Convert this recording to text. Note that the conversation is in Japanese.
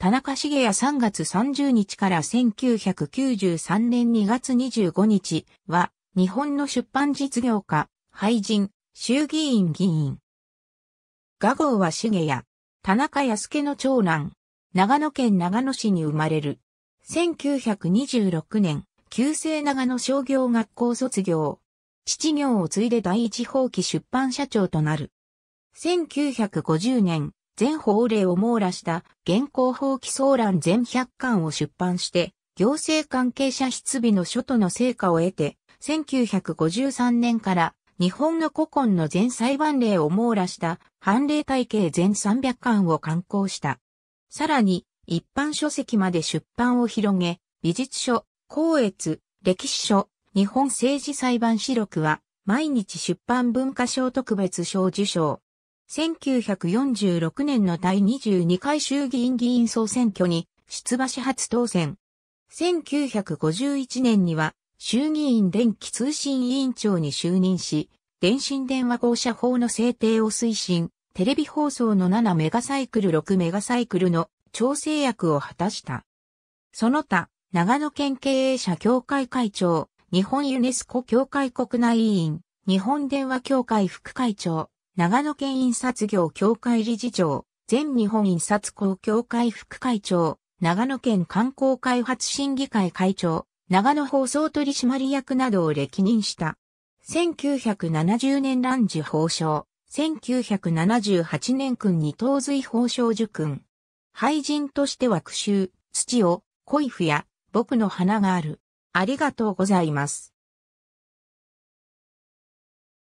田中茂也3月30日から1993年2月25日は、日本の出版実業家、俳人、衆議院議員。画号は茂也、田中康介の長男、長野県長野市に生まれる。1926年、旧制長野商業学校卒業。父業を継いで第一法規出版社長となる。1950年、全法令を網羅した現行法規総欄全100巻を出版して、行政関係者質疑の書との成果を得て、1953年から日本の古今の全裁判例を網羅した判例体系全300巻を刊行した。さらに、一般書籍まで出版を広げ、美術書、公閲、歴史書、日本政治裁判史録は、毎日出版文化賞特別賞受賞。1946年の第22回衆議院議員総選挙に出馬し初当選。1951年には衆議院電気通信委員長に就任し、電信電話公社法の制定を推進、テレビ放送の7メガサイクル6メガサイクルの調整役を果たした。その他、長野県経営者協会会長、日本ユネスコ協会国内委員、日本電話協会副会長、長野県印刷業協会理事長、全日本印刷工協会副会長、長野県観光開発審議会会長、長野放送取締役などを歴任した。1970年蘭寿法相、1978年君に東髄法相受君。廃人としては苦衆、土を、恋婦や、僕の花がある。ありがとうございます。